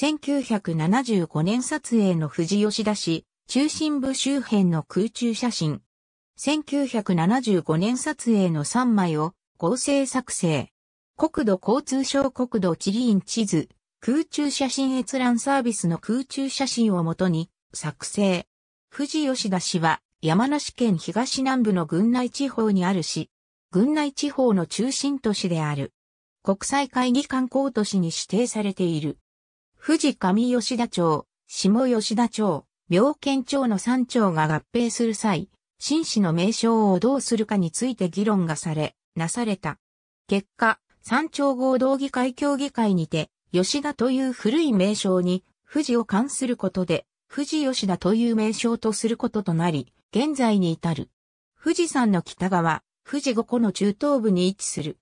1975年撮影の富士吉田市、中心部周辺の空中写真。1975年撮影の3枚を合成作成。国土交通省国土地理院地図、空中写真閲覧サービスの空中写真をもとに作成。富士吉田市は山梨県東南部の群内地方にある市。群内地方の中心都市である。国際会議観光都市に指定されている。富士上吉田町、下吉田町、妙見町の三町が合併する際、新市の名称をどうするかについて議論がされ、なされた。結果、三町合同議会協議会にて、吉田という古い名称に、富士を冠することで、富士吉田という名称とすることとなり、現在に至る。富士山の北側、富士五湖の中東部に位置する。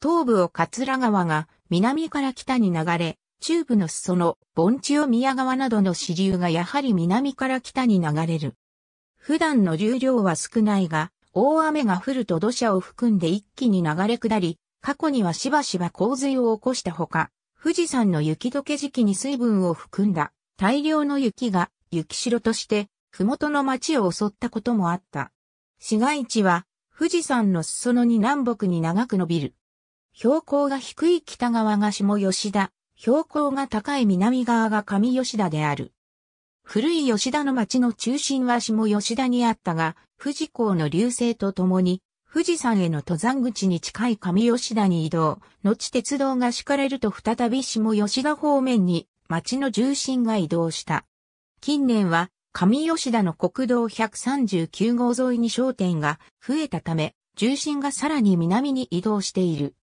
東部を桂川が南から北に流れ、中部の裾野、盆地を宮川などの支流がやはり南から北に流れる。普段の流量は少ないが、大雨が降ると土砂を含んで一気に流れ下り、過去にはしばしば洪水を起こしたほか、富士山の雪解け時期に水分を含んだ大量の雪が雪城として、麓の町を襲ったこともあった。市街地は富士山の裾野に南北に長く伸びる。標高が低い北側が下吉田、標高が高い南側が上吉田である。古い吉田の町の中心は下吉田にあったが、富士港の流星とともに、富士山への登山口に近い上吉田に移動、後鉄道が敷かれると再び下吉田方面に町の重心が移動した。近年は上吉田の国道139号沿いに商店が増えたため、重心がさらに南に移動している。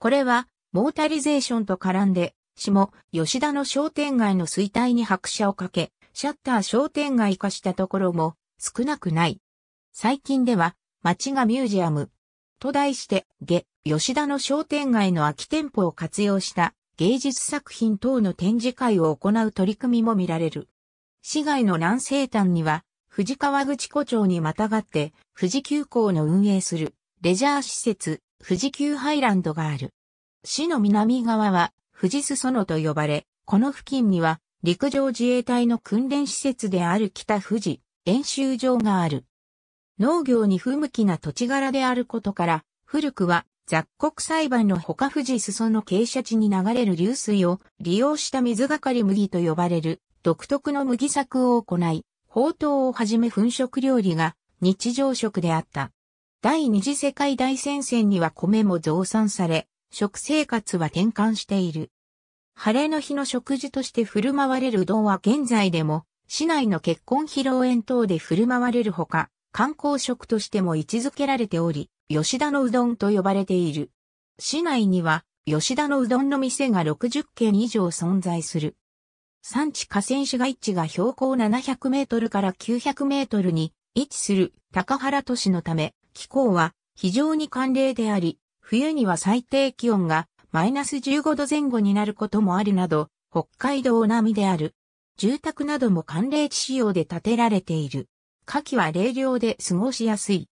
これは、モータリゼーションと絡んで、下、吉田の商店街の衰退に拍車をかけ、シャッター商店街化したところも少なくない。最近では、街がミュージアム、と題して、下、吉田の商店街の空き店舗を活用した芸術作品等の展示会を行う取り組みも見られる。市街の南西端には、富士川口湖町にまたがって、富士急行の運営するレジャー施設、富士急ハイランドがある。市の南側は、富士裾野と呼ばれ、この付近には陸上自衛隊の訓練施設である北富士演習場がある。農業に不向きな土地柄であることから、古くは雑穀裁判の他富士裾野傾斜地に流れる流水を利用した水がかり麦と呼ばれる独特の麦作を行い、宝刀をはじめ粉食料理が日常食であった。第二次世界大戦線には米も増産され、食生活は転換している。晴れの日の食事として振る舞われるうどんは現在でも、市内の結婚披露宴等で振る舞われるほか、観光食としても位置づけられており、吉田のうどんと呼ばれている。市内には、吉田のうどんの店が60軒以上存在する。産地河川市街地が標高700メートルから900メートルに位置する高原都市のため、気候は非常に寒冷であり、冬には最低気温がマイナス15度前後になることもあるなど、北海道並みである。住宅なども寒冷地仕様で建てられている。夏季は冷涼で過ごしやすい。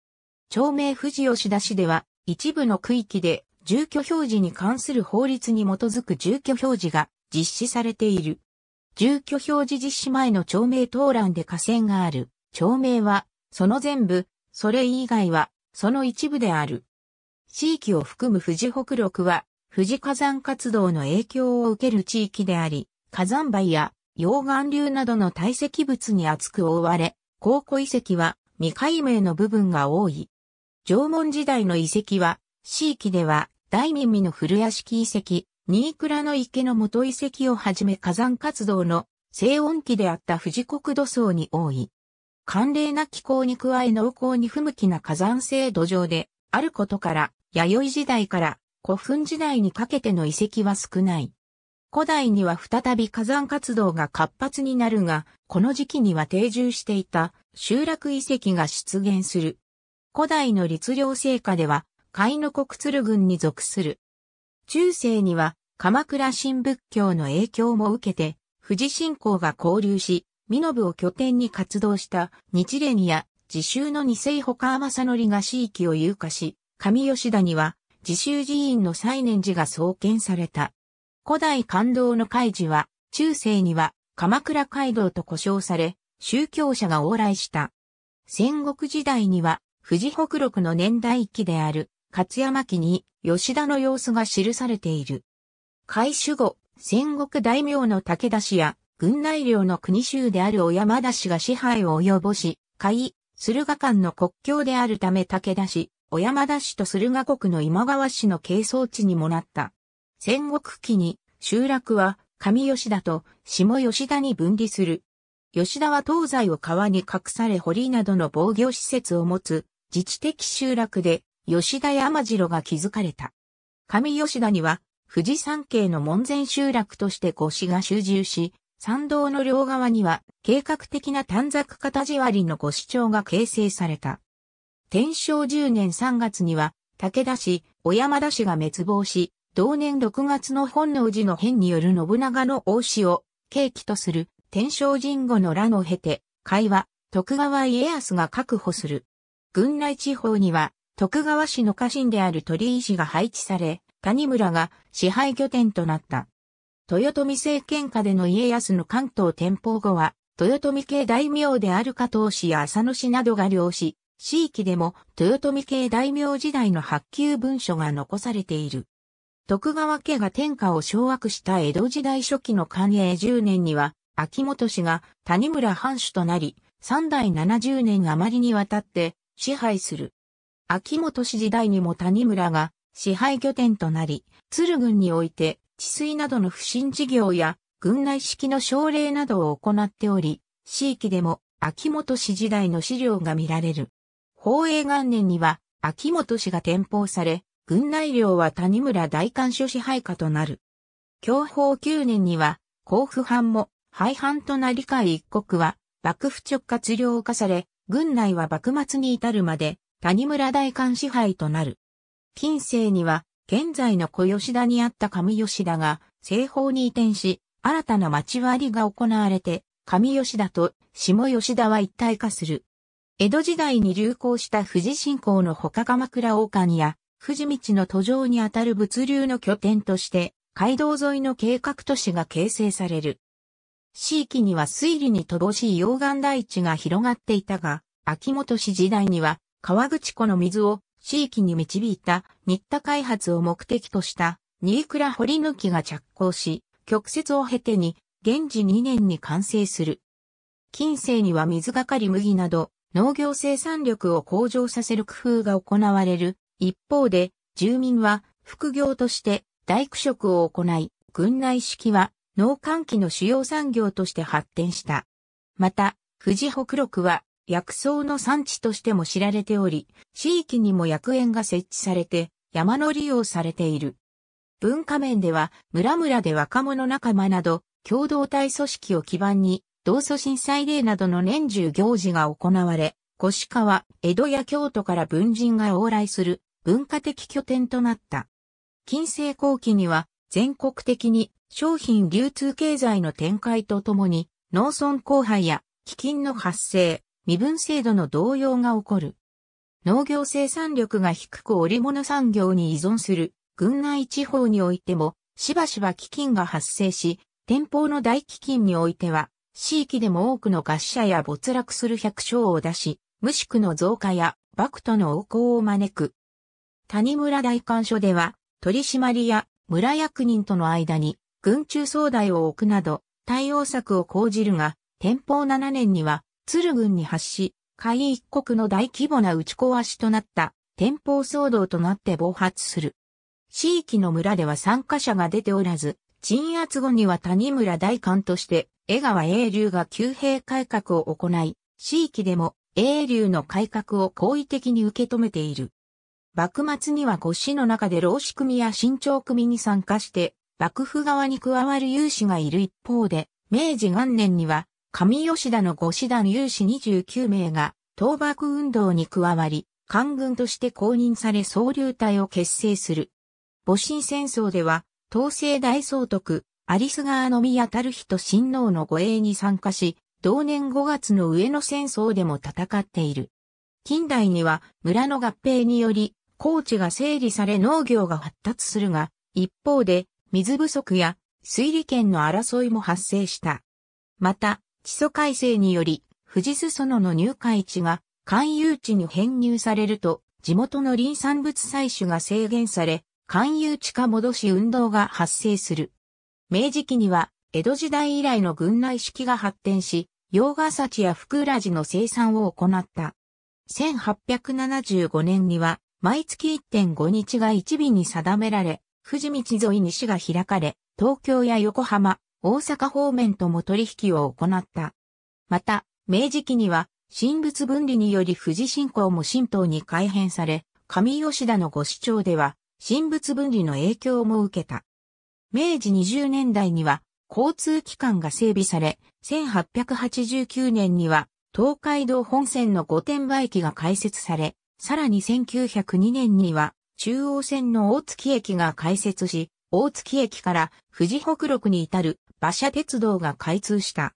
町名富士吉田市では、一部の区域で住居表示に関する法律に基づく住居表示が実施されている。住居表示実施前の町名登覧で河川がある。町名は、その全部、それ以外は、その一部である。地域を含む富士北陸は、富士火山活動の影響を受ける地域であり、火山灰や溶岩流などの堆積物に厚く覆われ、高古遺跡は未解明の部分が多い。縄文時代の遺跡は、地域では大耳の古屋敷遺跡、新倉の池の元遺跡をはじめ火山活動の静音期であった富士国土層に多い。寒冷な気候に加え濃厚に不向きな火山性土壌であることから、弥生時代から古墳時代にかけての遺跡は少ない。古代には再び火山活動が活発になるが、この時期には定住していた集落遺跡が出現する。古代の律令聖果では、海の国鶴郡に属する。中世には、鎌倉新仏教の影響も受けて、富士信仰が交流し、身延を拠点に活動した日蓮や自習の二世保川正則が地域を有化し、上吉田には、自習寺院の西念寺が創建された。古代感動の開示は、中世には鎌倉街道と呼称され、宗教者が往来した。戦国時代には、富士北陸の年代記である、勝山記に吉田の様子が記されている。開始後、戦国大名の武田氏や、軍内領の国州である小山田氏が支配を及ぼし、斐、駿河間の国境であるため武田氏、小山田市と駿河国の今川市の係争地にもなった。戦国期に、集落は上吉田と下吉田に分離する。吉田は東西を川に隠され堀などの防御施設を持つ自治的集落で吉田山城が築かれた。上吉田には富士山系の門前集落として五市が集中し、山道の両側には計画的な短冊形割りの五市町が形成された。天正10年3月には、武田氏、小山田氏が滅亡し、同年6月の本能寺の変による信長の王子を、契機とする天正神後の乱を経て、会話、徳川家康が確保する。軍内地方には、徳川氏の家臣である鳥居氏が配置され、谷村が支配拠点となった。豊臣政権下での家康の関東転保後は、豊臣系大名である加藤氏や浅野氏などが領師。地域でも豊臣系大名時代の発給文書が残されている。徳川家が天下を掌握した江戸時代初期の寛永10年には、秋元氏が谷村藩主となり、3代70年余りにわたって支配する。秋元氏時代にも谷村が支配拠点となり、鶴郡において治水などの不審事業や軍内式の奨励などを行っており、地域でも秋元氏時代の資料が見られる。宝永元年には、秋元氏が転封され、軍内領は谷村大官所支配下となる。享保9年には、甲府藩も廃藩となり海一国は、幕府直轄領化され、軍内は幕末に至るまで、谷村大官支配となる。近世には、現在の小吉田にあった上吉田が、西方に移転し、新たな町割りが行われて、上吉田と下吉田は一体化する。江戸時代に流行した富士信仰の他鎌倉王冠や富士道の途上にあたる物流の拠点として、街道沿いの計画都市が形成される。地域には水利に乏しい溶岩台地が広がっていたが、秋元氏時代には川口湖の水を地域に導いた新田開発を目的とした新倉堀抜きが着工し、曲折を経てに、現時2年に完成する。近世には水がかり麦など、農業生産力を向上させる工夫が行われる。一方で、住民は副業として大工職を行い、軍内式は農閑期の主要産業として発展した。また、富士北陸は薬草の産地としても知られており、地域にも薬園が設置されて、山の利用されている。文化面では、村々で若者仲間など、共同体組織を基盤に、同祖震災例などの年中行事が行われ、越川、江戸や京都から文人が往来する文化的拠点となった。近世後期には全国的に商品流通経済の展開とともに農村荒廃や基金の発生、身分制度の動揺が起こる。農業生産力が低く織物産業に依存する群内地方においてもしばしば基金が発生し、天保の大基金においては地域でも多くの合社や没落する百姓を出し、無宿の増加や幕との横行を招く。谷村大官所では、取締や村役人との間に、軍中総代を置くなど、対応策を講じるが、天保7年には、鶴軍に発し、海一国の大規模な打ち壊しとなった、天保騒動となって暴発する。地域の村では参加者が出ておらず、鎮圧後には谷村大官として江川英流が旧兵改革を行い、地域でも英流の改革を好意的に受け止めている。幕末には五市の中で老子組や新潮組に参加して、幕府側に加わる有志がいる一方で、明治元年には、上吉田の五師団有志29名が、倒幕運動に加わり、官軍として公認され総流隊を結成する。戊辰戦争では、東西大総督、アリス川の宮日人親王の護衛に参加し、同年5月の上野戦争でも戦っている。近代には村の合併により、高地が整理され農業が発達するが、一方で水不足や水利権の争いも発生した。また、基礎改正により、富士裾野の入会地が勧誘地に編入されると、地元の林産物採取が制限され、勧誘地化戻し運動が発生する。明治期には江戸時代以来の軍内式が発展し、洋ヶ地や福浦寺の生産を行った。1875年には、毎月1.5日が1日に定められ、富士道沿いに市が開かれ、東京や横浜、大阪方面とも取引を行った。また、明治期には、神仏分離により富士信仰も神道に改変され、上吉田のご主張では、神仏分離の影響も受けた。明治20年代には交通機関が整備され、1889年には東海道本線の御殿場駅が開設され、さらに1902年には中央線の大月駅が開設し、大月駅から富士北陸に至る馬車鉄道が開通した。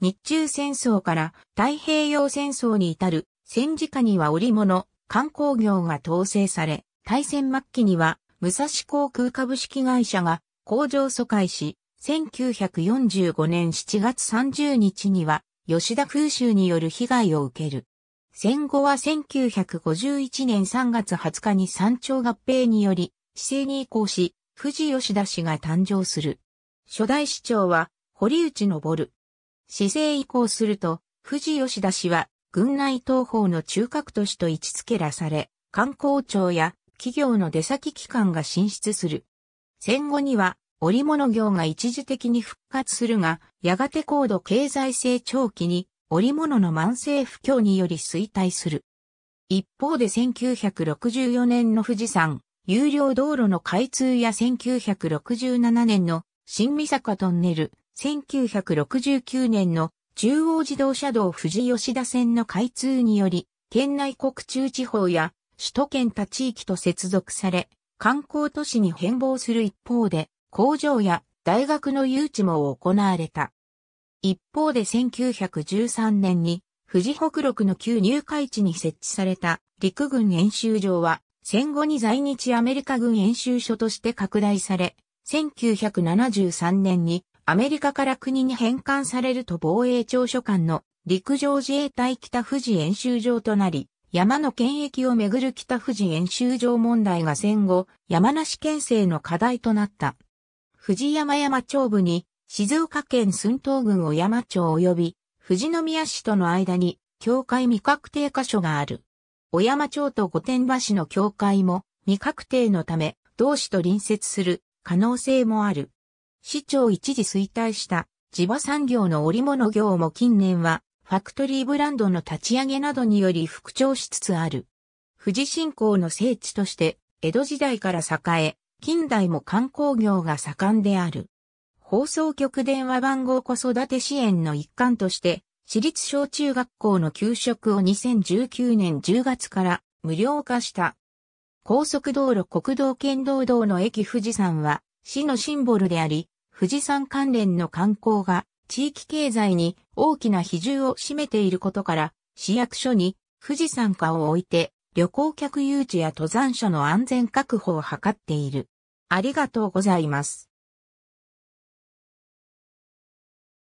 日中戦争から太平洋戦争に至る戦時下には織物、観光業が統制され、大戦末期には武蔵航空株式会社が工場疎開し、1945年7月30日には吉田空襲による被害を受ける。戦後は1951年3月20日に山頂合併により、市政に移行し、富士吉田氏が誕生する。初代市長は堀内昇。市政移行すると、富士吉田氏は軍内東方の中核都市と位置付けらされ、観光庁や企業の出先機関が進出する。戦後には織物業が一時的に復活するが、やがて高度経済成長期に織物の慢性不況により衰退する。一方で1964年の富士山、有料道路の開通や1967年の新三坂トンネル、1969年の中央自動車道富士吉田線の開通により、県内国中地方や首都圏他地域と接続され、観光都市に変貌する一方で、工場や大学の誘致も行われた。一方で1913年に、富士北陸の旧入海地に設置された陸軍演習場は、戦後に在日アメリカ軍演習所として拡大され、1973年にアメリカから国に返還されると防衛庁所管の陸上自衛隊北富士演習場となり、山の権益をめぐる北富士演習場問題が戦後、山梨県政の課題となった。富士山山町部に、静岡県寸東郡小山町及び、富士宮市との間に、境界未確定箇所がある。小山町と御殿場市の境界も、未確定のため、同市と隣接する可能性もある。市長一時衰退した地場産業の織物業も近年はファクトリーブランドの立ち上げなどにより復調しつつある。富士信仰の聖地として、江戸時代から栄え、近代も観光業が盛んである。放送局電話番号子育て支援の一環として、私立小中学校の給食を2019年10月から無料化した。高速道路国道県道道の駅富士山は、市のシンボルであり、富士山関連の観光が地域経済に大きな比重を占めていることから、市役所に富士山化を置いて旅行客誘致や登山者の安全確保を図っている。ありがとうございます。